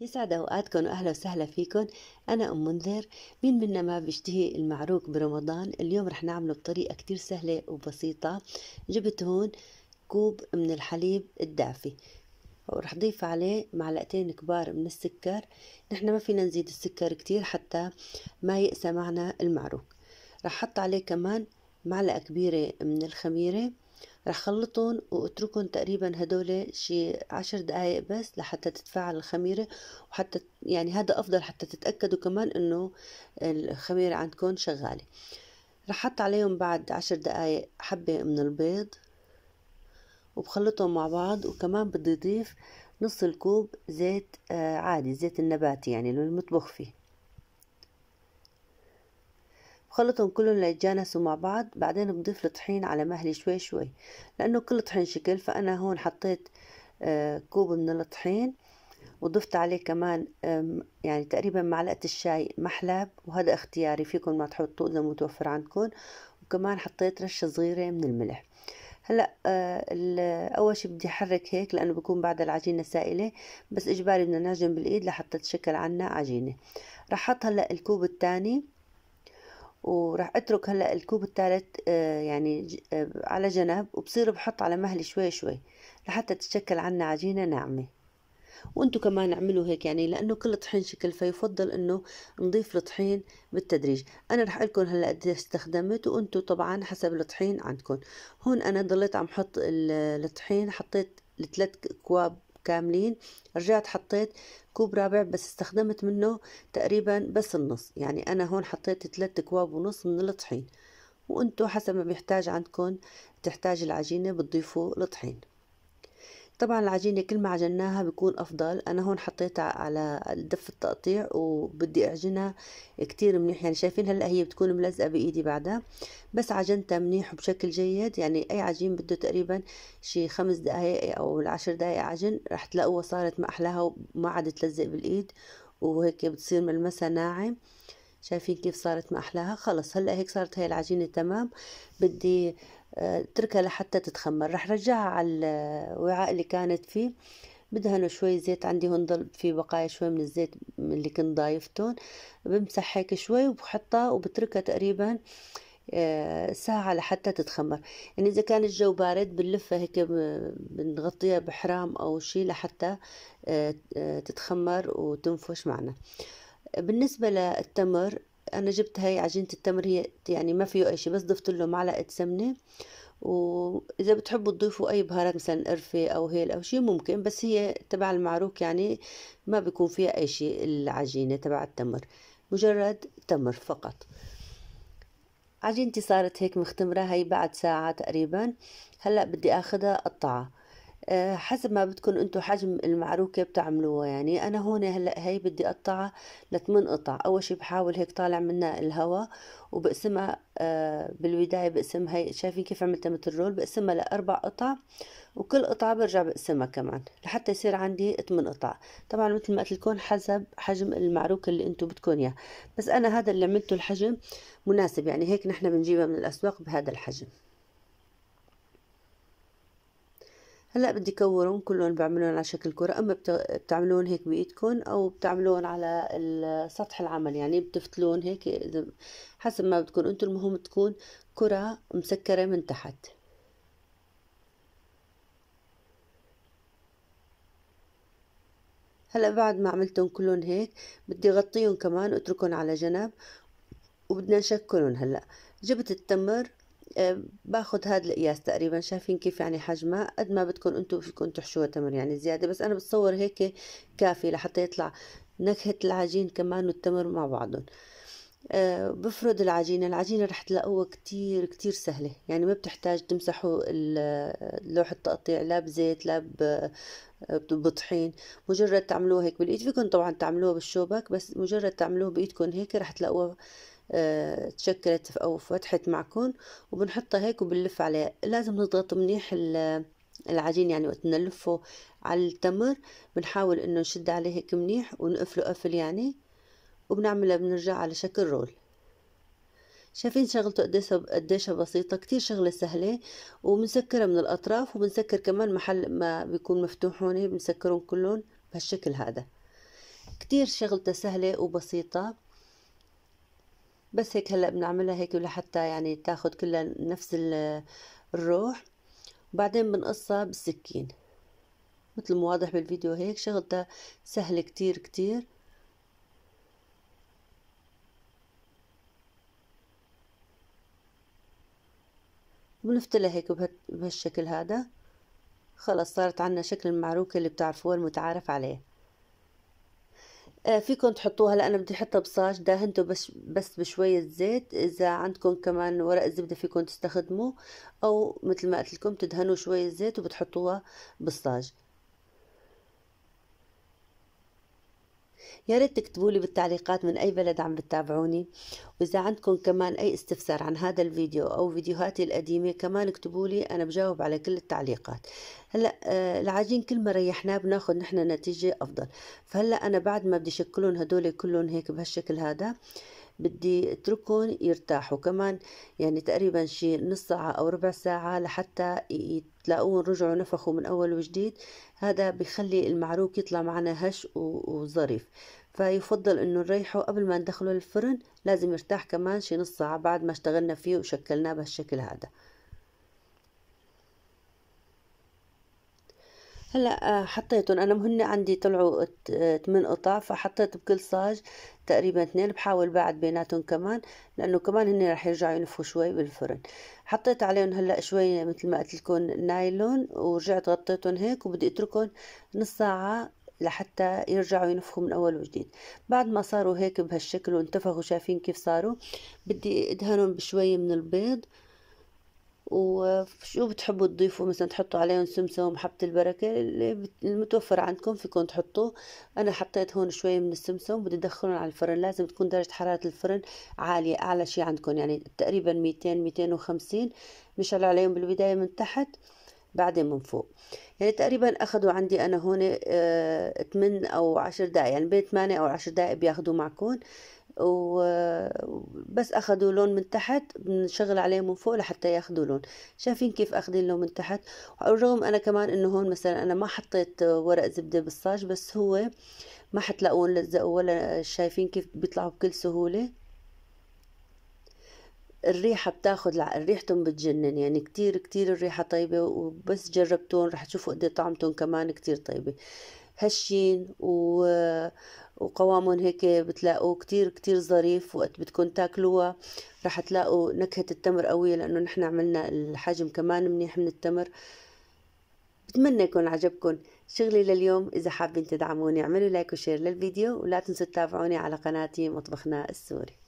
يسعد اوقاتكم واهلا وسهلا فيكم انا ام منذر مين منا ما بيشتهي المعروك برمضان اليوم رح نعمله بطريقه كتير سهله وبسيطه جبت هون كوب من الحليب الدافي ورح ضيف عليه معلقتين كبار من السكر نحن ما فينا نزيد السكر كتير حتى ما يقسى معنا المعروك رح حط عليه كمان معلقة كبيرة من الخميرة رح خلطهم واتركهم تقريبا هدول شي عشر دقايق بس لحتى تتفاعل الخميرة وحتى يعني هذا أفضل حتى تتأكدوا كمان إنه الخميرة عندكم شغالة رح حط عليهم بعد عشر دقايق حبة من البيض وبخلطهم مع بعض وكمان بدي أضيف نص الكوب زيت آه، عادي زيت النباتي يعني اللي المطبخ فيه خلطهم كلهم ليتجانسوا مع بعض بعدين بضيف الطحين على مهلي شوي شوي لأنه كل طحين شكل فأنا هون حطيت آه، كوب من الطحين وضفت عليه كمان يعني تقريبا معلقة الشاي محلب وهذا اختياري فيكم ما تحطوه إذا متوفر عندكم وكمان حطيت رشة صغيرة من الملح هلا آه اول شي بدي احرك هيك لانه بكون بعد العجينه سائله بس اجباري بدنا نعجن بالايد لحتى تشكل عنا عجينه راح احط هلا الكوب الثاني وراح اترك هلا الكوب الثالث آه، يعني آه، على جنب وبصير بحط على مهل شوي شوي لحتى تتشكل عنا عجينه ناعمه وانتو كمان اعملوا هيك يعني لانه كل طحين شكل فيفضل انه نضيف الطحين بالتدريج انا رح لكم هلا قد استخدمت وانتو طبعا حسب الطحين عندكم هون انا ضليت عم حط الطحين حطيت الثلاث اكواب كاملين رجعت حطيت كوب رابع بس استخدمت منه تقريبا بس النص يعني أنا هون حطيت ثلاث كواب ونص من الطحين وانتو حسب ما بيحتاج عندكم تحتاج العجينة بتضيفوا الطحين طبعا العجينة كل ما عجناها بيكون أفضل أنا هون حطيتها على دف التقطيع وبدي أعجنها كتير منيح يعني شايفين هلأ هي بتكون ملزقة بإيدي بعدها بس عجنتها منيح وبشكل جيد يعني أي عجين بده تقريبا شي خمس دقايق أو العشر دقايق عجن رح تلاقوها صارت ما أحلاها وما عاد تلزق بالإيد وهيك بتصير ملمسها ناعم شايفين كيف صارت ما أحلاها خلص هلأ هيك صارت هاي العجينة تمام بدي آه، اتركها لحتى تتخمر رح رجعها على الوعاء اللي كانت فيه بدهنه شوي زيت عندي هون ضل في بقايا شوي من الزيت اللي كنت ضايفتهم بمسح هيك شوي وبحطها وبتركها تقريبا آه، ساعة لحتى تتخمر يعني إذا كان الجو بارد بنلفها هيك بنغطيها بحرام أو شي لحتى آه، تتخمر وتنفش معنا بالنسبة للتمر أنا جبت هاي عجينة التمر هي يعني ما فيه أي شي بس ضفت له معلقة سمنة وإذا بتحبوا تضيفوا أي بهارات مثلا قرفة أو هيل أو شي ممكن بس هي تبع المعروك يعني ما بيكون فيها أي شي العجينة تبع التمر مجرد تمر فقط عجينتي صارت هيك مختمرة هاي بعد ساعة تقريبا هلأ بدي أخدها قطعها حسب ما بدكم انتم حجم المعروكه بتعملوها يعني انا هون هلا هي بدي اقطعها لثمان قطع اول شي بحاول هيك طالع منها الهواء وبقسمها آه، بالبدايه بقسم هي شايفين كيف عملتها مثل رول بقسمها لاربع قطع وكل قطعه برجع بقسمها كمان لحتى يصير عندي ثمان قطع طبعا مثل ما قلت لكم حسب حجم المعروكه اللي انتم بدكم اياه بس انا هذا اللي عملته الحجم مناسب يعني هيك نحن بنجيبها من الاسواق بهذا الحجم هلا بدي كورهم كلهم بعملهم على شكل كرة اما بتعملون هيك بايدكم او بتعملون على سطح العمل يعني بتفتلون هيك حسب ما بدكم انتم المهم تكون كرة مسكرة من تحت هلا بعد ما عملتهم كلهم هيك بدي غطيهم كمان واتركهم على جنب وبدنا نشكلهم هلا جبت التمر باخذ هذا القياس تقريبا شايفين كيف يعني حجمها قد ما بدكم انتم فيكم تحشوها تمر يعني زياده بس انا بتصور هيك كافي لحتى يطلع نكهه العجين كمان والتمر مع بعضهم أه بفرد العجينة العجينة رح تلاقوها كتير كتير سهلة يعني ما بتحتاج تمسحوا لوح التقطيع لا بزيت لا بطحين مجرد تعملوها هيك بالإيد فيكم طبعا تعملوها بالشوبك بس مجرد تعملوها بإيدكم هيك رح تلاقوها آه، تشكلت أو فتحت معكم وبنحطها هيك وبنلف عليها لازم نضغط منيح العجين يعني وقت نلفه على التمر بنحاول انه نشد عليه هيك منيح ونقفله قفل يعني وبنعملها بنرجع على شكل رول شايفين شغلته قديش قديشها بسيطة كتير شغلة سهلة وبنسكرها من الأطراف وبنسكر كمان محل ما بيكون مفتوح هون بنسكرهم كلهم بهالشكل هذا كتير شغلته سهلة وبسيطة بس هيك هلا بنعملها هيك لحتى يعني تاخد كلها نفس الروح وبعدين بنقصها بالسكين مثل ما واضح بالفيديو هيك شغلتها سهلة كتير كتير بنفتلها هيك بهالشكل هذا خلص صارت عنا شكل المعروكة اللي بتعرفوها المتعارف عليه آه، فيكم تحطوها لأ أنا بدي أحطها بصاج دهنته بس, بس بشوية زيت إذا عندكم كمان ورق زبدة فيكم تستخدموه أو مثل ما قلت لكم تدهنوا شوية زيت وبتحطوها بالصاج يا ريت تكتبوا لي بالتعليقات من أي بلد عم بتتابعوني وإذا عندكم كمان أي استفسار عن هذا الفيديو أو فيديوهاتي القديمة كمان اكتبوا لي أنا بجاوب على كل التعليقات هلا آه، العجين كل ما ريحناه بناخذ نحن نتيجة أفضل فهلا أنا بعد ما بدي شكلهم هدول كلهم هيك بهالشكل هذا بدي اتركهم يرتاحوا كمان يعني تقريبا شي نص ساعة أو ربع ساعة لحتى تلاقوهم رجعوا نفخوا من أول وجديد هذا بخلي المعروك يطلع معنا هش وظريف فيفضل انه نريحه قبل ما ندخله الفرن لازم يرتاح كمان شي نص ساعة بعد ما اشتغلنا فيه وشكلناه بهالشكل هذا هلا آه، حطيتهم انا مهنة عندي طلعوا 8 آه، قطع فحطيت بكل صاج تقريبا اثنين بحاول بعد بيناتهم كمان لانه كمان هن رح يرجعوا ينفوا شوي بالفرن حطيت عليهم هلا شوي مثل ما قلت لكم نايلون ورجعت غطيتهم هيك وبدي اتركهم نص ساعه لحتى يرجعوا ينفخوا من اول وجديد بعد ما صاروا هيك بهالشكل وانتفخوا شايفين كيف صاروا بدي ادهنهم بشوي من البيض وشو بتحبوا تضيفوا مثلا تحطوا عليهم سمسم حبة البركة اللي المتوفر عندكم فيكم تحطوه أنا حطيت هون شوية من السمسم بدي أدخلهم على الفرن لازم تكون درجة حرارة الفرن عالية أعلى شي عندكم يعني تقريبا ميتين ميتين وخمسين عليهم بالبداية من تحت بعدين من فوق يعني تقريبا أخذوا عندي أنا هون 8 آه، أو عشر دقايق يعني بين 8 أو عشر دقايق بياخدوا معكم وبس اخذوا لون من تحت بنشغل عليه من فوق لحتى ياخذوا لون شايفين كيف اخذين لون من تحت ورغم انا كمان انه هون مثلا انا ما حطيت ورق زبده بالصاج بس هو ما حتلاقون لزقوا ولا شايفين كيف بيطلعوا بكل سهوله الريحة بتاخد ريحتهم بتجنن يعني كتير كتير الريحة طيبة وبس جربتون رح تشوفوا قد إيه طعمتهم كمان كتير طيبة هشين و وقوامهم هيك بتلاقوه كتير كتير ظريف وقت بدكم تاكلوها رح تلاقوا نكهة التمر قوية لأنه نحن عملنا الحجم كمان منيح من التمر بتمنى يكون عجبكم شغلي لليوم إذا حابين تدعموني اعملوا لايك وشير للفيديو ولا تنسوا تتابعوني على قناتي مطبخنا السوري